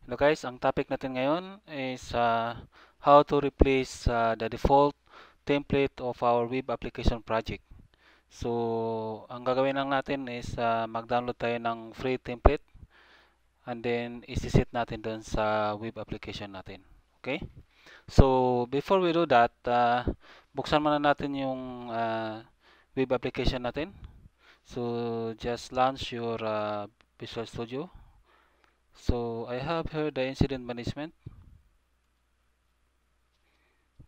Hello guys, ang topic natin ngayon is uh, how to replace uh, the default template of our web application project. So, ang gagawin lang natin is uh, mag-download tayo ng free template and then isisit natin doon sa web application natin. Okay? So, before we do that, uh, buksan muna natin yung uh, web application natin. So, just launch your uh, Visual Studio. so I have here the incident management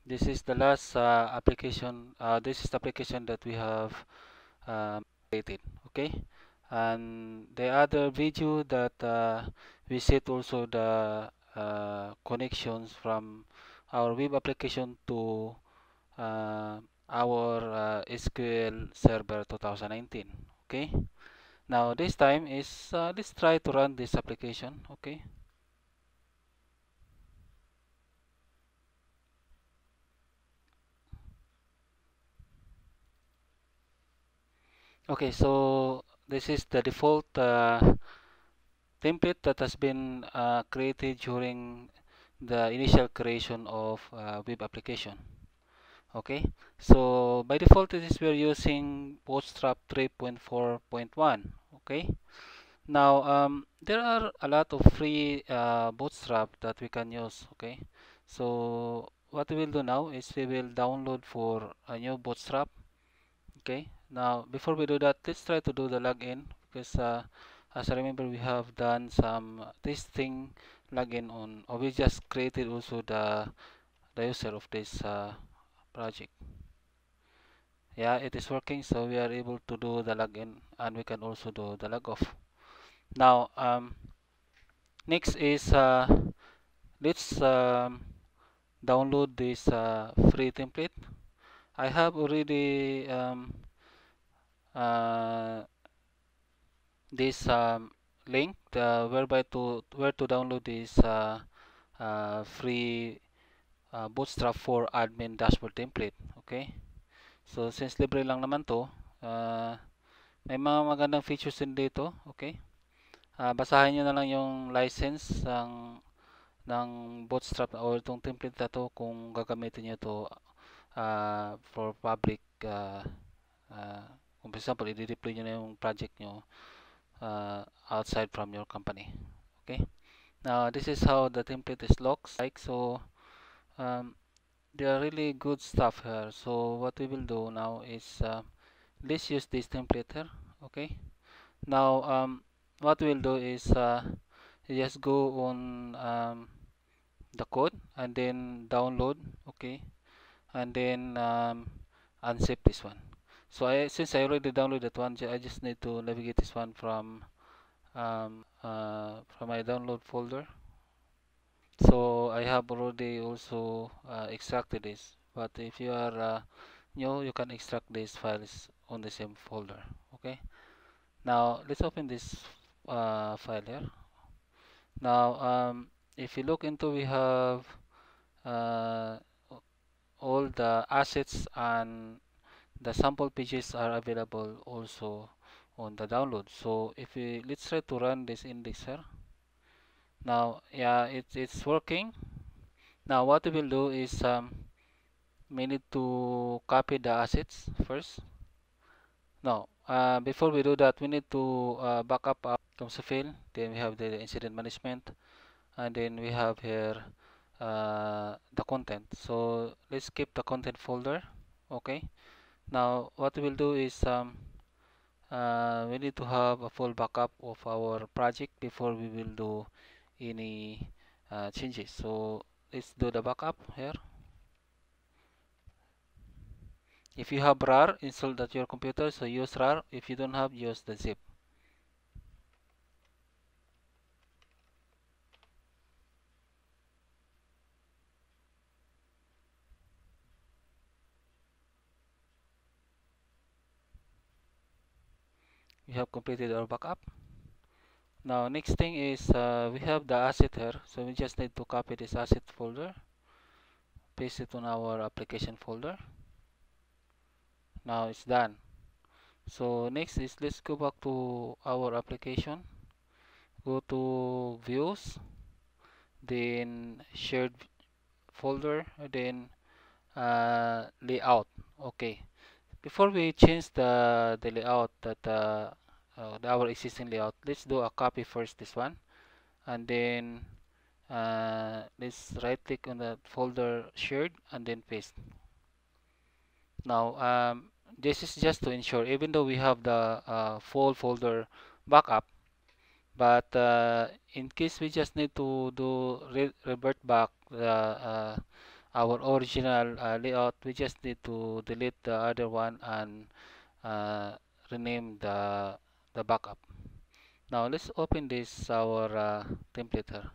this is the last uh, application uh, this is the application that we have um, created okay and the other video that uh, we set also the uh, connections from our web application to uh, our uh, SQL Server 2019 okay now this time is uh, let's try to run this application okay okay so this is the default uh, template that has been uh, created during the initial creation of uh, web application okay so by default this is we're using bootstrap 3.4.1 okay now um, there are a lot of free uh, bootstrap that we can use okay so what we will do now is we will download for a new bootstrap okay now before we do that let's try to do the login because uh, as I remember we have done some uh, testing login on or we just created also the the user of this uh, project yeah it is working so we are able to do the login and we can also do the log off now um, next is uh, let's um, download this uh, free template I have already um, uh, this um, link uh, whereby to where to download this uh, uh, free bootstrap for admin dashboard template okay so since libre lang naman to May mga magandang features din dito. Okay. Uh, basahin nyo na lang yung license ng, ng bootstrap o itong template na to kung gagamitin nyo to uh, for public uh, uh, kung for example, i-deploy nyo na yung project nyo uh, outside from your company. Okay? Now, this is how the template is looks like. So, um, they are really good stuff here. So, what we will do now is uh, let's use this template here okay now um, what we'll do is uh, just go on um, the code and then download okay and then um, unzip this one so I, since I already downloaded that one I just need to navigate this one from um, uh, from my download folder so I have already also uh, extracted this but if you are uh, new you can extract these files on the same folder okay now let's open this uh, file here now um, if you look into we have uh, all the assets and the sample pages are available also on the download so if we let's try to run this indexer. now yeah it, it's working now what we will do is um, we need to copy the assets first now uh, before we do that we need to uh, back up our comsa file then we have the incident management and then we have here uh, the content so let's keep the content folder okay now what we'll do is um, uh, we need to have a full backup of our project before we will do any uh, changes so let's do the backup here if you have RAR installed at your computer so use RAR if you don't have use the zip we have completed our backup now next thing is uh, we have the asset here so we just need to copy this asset folder paste it on our application folder now it's done so next is let's go back to our application go to views then shared folder then uh, layout okay before we change the the layout that uh, uh, our existing layout let's do a copy first this one and then uh, let's right click on the folder shared and then paste now um, this is just to ensure even though we have the uh, full folder backup but uh, in case we just need to do re revert back the, uh, our original uh, layout we just need to delete the other one and uh, rename the the backup now let's open this our uh, template here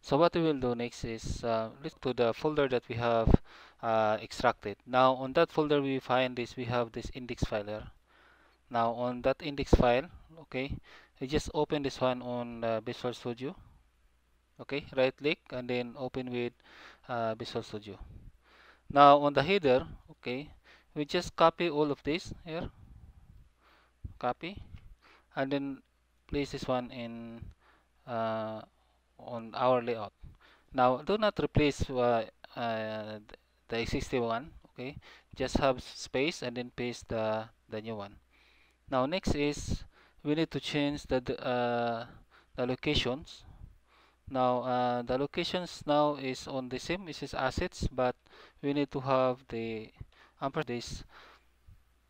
so what we will do next is let's to the folder that we have uh, now on that folder we find this we have this index file here now on that index file okay you just open this one on uh, Visual Studio okay right click and then open with uh, Visual Studio now on the header okay we just copy all of this here copy and then place this one in uh, on our layout now do not replace uh, uh, the existing one okay just have space and then paste the the new one now next is we need to change the uh, the locations now uh, the locations now is on the same this is assets but we need to have the ampersand this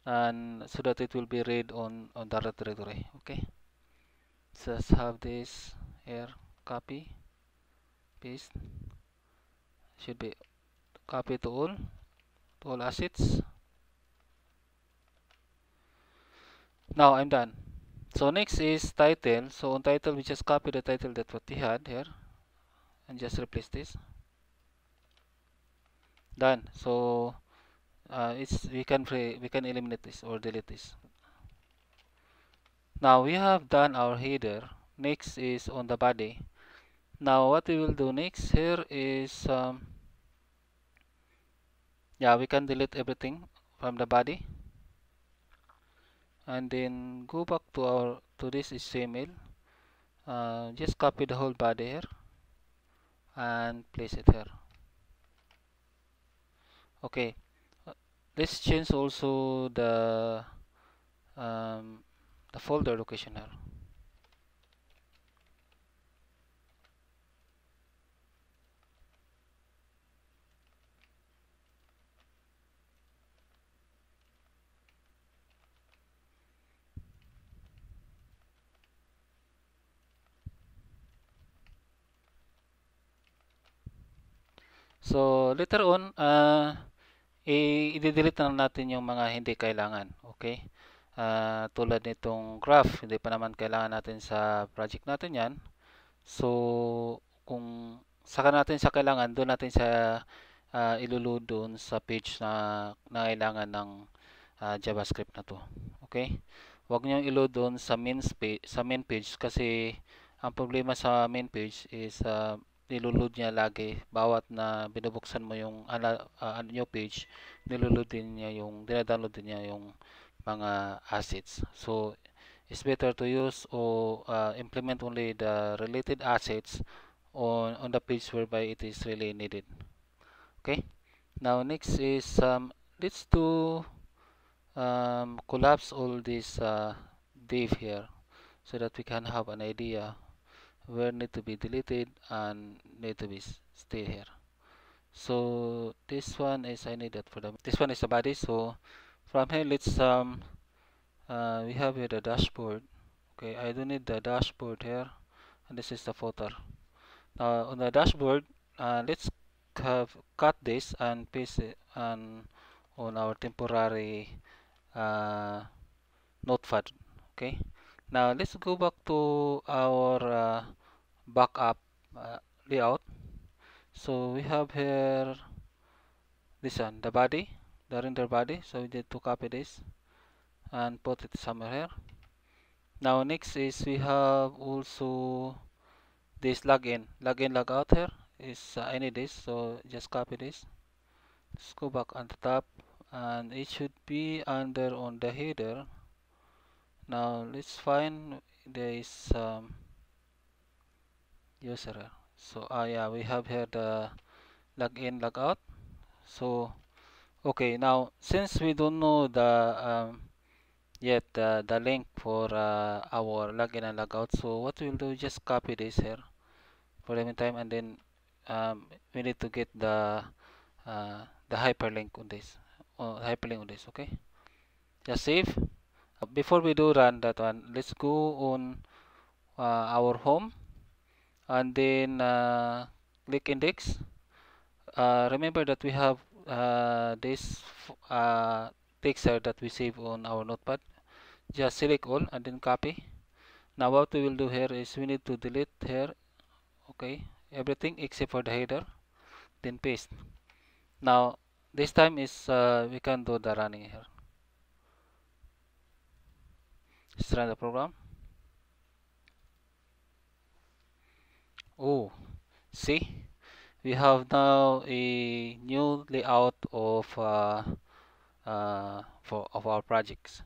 and so that it will be read on on the directory okay just have this here copy paste should be copy to all to all assets now I'm done so next is title so on title we just copy the title that what we had here and just replace this done so uh, it's we can we can eliminate this or delete this now we have done our header next is on the body now what we will do next here is um, yeah we can delete everything from the body and then go back to our to this HTML uh, just copy the whole body here and place it here okay uh, let's change also the um, the folder location here So, later on, uh, i-delete na natin yung mga hindi kailangan. Okay? Uh, tulad nitong graph, hindi pa naman kailangan natin sa project natin yan. So, kung saka natin sa kailangan, doon natin sa uh, ah, iluludo doon sa page na nangailangan ng uh, JavaScript na to. Okay? Huwag niyo ilo doon sa main sa main page kasi ang problema sa main page is uh, niloload niya lagi bawat na binubuksan mo yung ala, uh, ano nyo page niloload din niya yung dinadownload din niya yung mga assets so it's better to use or uh, ah, implement only the related assets on on the page whereby it is really needed okay now next is um, let's do um, collapse all this uh, ah, div here so that we can have an idea where need to be deleted and need to be still here so this one is I need that for the this one is the body so from here let's um uh, we have here the dashboard okay I do need the dashboard here and this is the footer now on the dashboard uh, let's have cut this and paste it and on our temporary uh, notepad okay now let's go back to our uh, backup uh, layout so we have here this one the body the render body so we need to copy this and put it somewhere here now next is we have also this login login logout here is uh, any this so just copy this let's go back on the top and it should be under on the header now let's find there is um, user so ah yeah we have here the login logout. so okay now since we don't know the um, yet uh, the link for uh, our login and logout so what we'll do just copy this here for the meantime and then um, we need to get the uh, the hyperlink on this uh, hyperlink on this okay just save before we do run that one let's go on uh, our home and then uh, click index uh, remember that we have uh, this uh, text that we save on our notepad just select all and then copy now what we will do here is we need to delete here okay everything except for the header then paste now this time is uh, we can do the running here Let's run the program. Oh, see, we have now a new layout of uh, uh, for of our projects.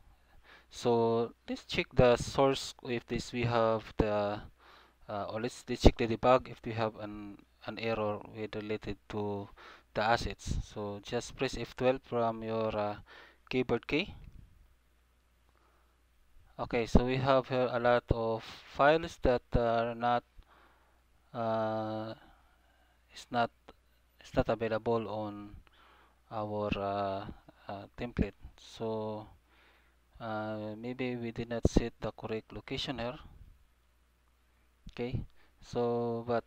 So let's check the source if this we have the uh, or let's, let's check the debug if we have an an error related to the assets. So just press F12 from your uh, keyboard key okay so we have here a lot of files that are not uh, it's not it's not available on our uh, uh, template so uh, maybe we did not set the correct location here okay so but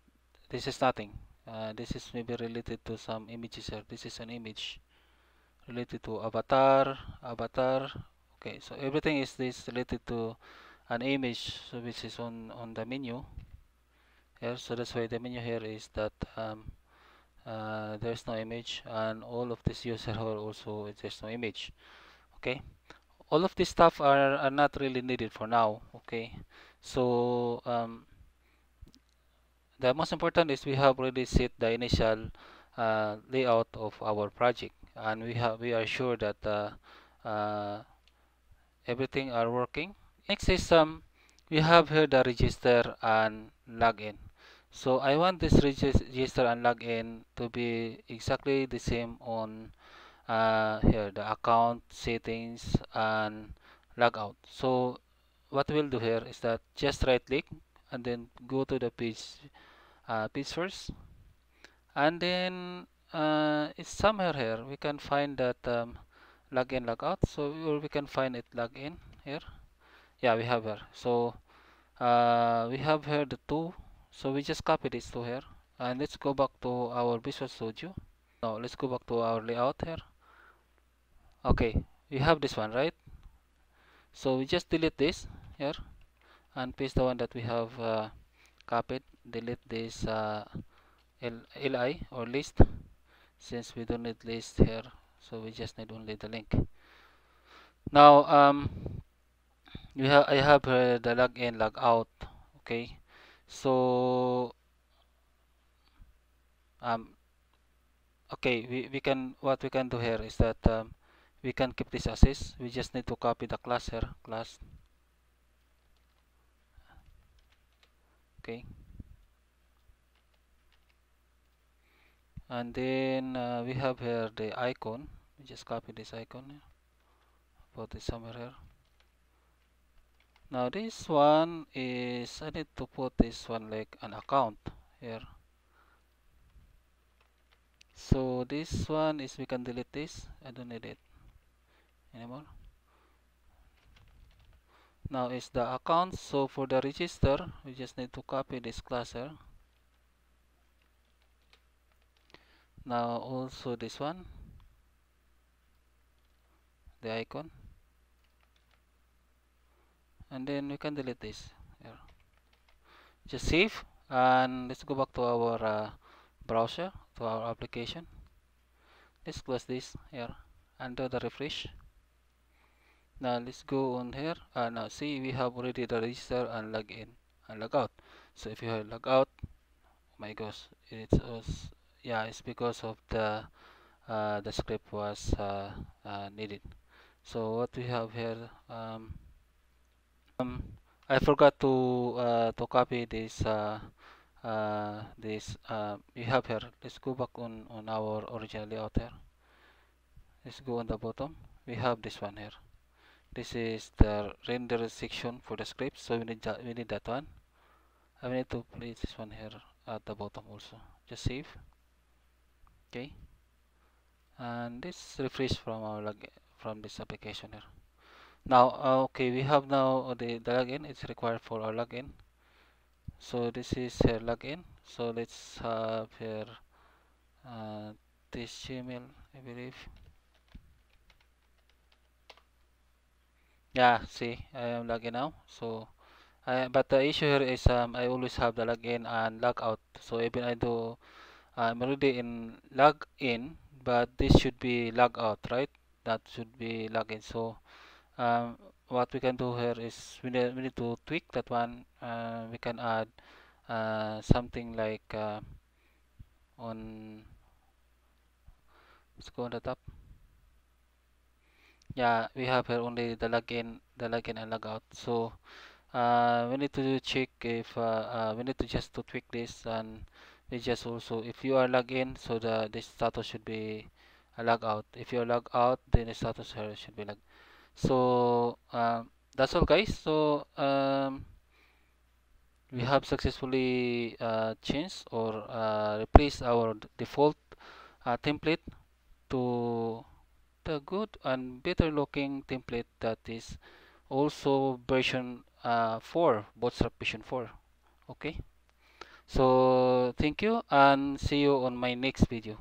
this is nothing uh, this is maybe related to some images here this is an image related to avatar avatar okay so everything is this related to an image so which is on on the menu here so that's why the menu here is that um, uh, there's no image and all of this user role also there's no image okay all of this stuff are, are not really needed for now okay so um, the most important is we have already set the initial uh, layout of our project and we have we are sure that uh, uh, everything are working next is some um, we have here the register and login so I want this register and login to be exactly the same on uh, here the account settings and logout so what we'll do here is that just right click and then go to the page uh, page first and then uh, it's somewhere here we can find that um, login out. so we can find it login here yeah we have here so uh, we have here the two so we just copy this to here and let's go back to our visual studio now let's go back to our layout here okay we have this one right so we just delete this here and paste the one that we have uh, copied delete this uh, li or list since we don't need list here so we just need only the link now um we have i have uh, the login log out okay so um okay we, we can what we can do here is that um, we can keep this as we just need to copy the class here class okay and then uh, we have here the icon just copy this icon put it somewhere here now this one is I need to put this one like an account here so this one is we can delete this I don't need it anymore now is the account so for the register we just need to copy this class here now also this one the icon and then we can delete this here. just save and let's go back to our uh, browser to our application let's close this here and do the refresh now let's go on here and uh, now see we have already the register and log in and log out so if you log out my gosh it's yeah it's because of the uh, the script was uh, uh, needed so what we have here um, um, I forgot to uh, to copy this uh, uh, this we have here let's go back on on our original layout here let's go on the bottom we have this one here this is the render section for the script so we need that, we need that one I need to place this one here at the bottom also just save okay and this refresh from our login from this application here now uh, okay we have now uh, the, the login it's required for our login so this is her login so let's have here uh, this gmail i believe yeah see i am logging now so but the issue here is um, i always have the login and logout so even i do I'm uh, already in log in but this should be log out right that should be login so um, what we can do here is we need, we need to tweak that one uh, we can add uh, something like uh, on let's go on the top yeah we have here only the login the login and logout so uh, we need to check if uh, we need to just to tweak this and it's just also if you are logged in so the, this status should be log out if you log out then the status here should be log so um, that's all guys so um, we have successfully uh, changed or uh, replaced our default uh, template to the good and better looking template that is also version uh, 4 bootstrap version 4 okay so thank you and see you on my next video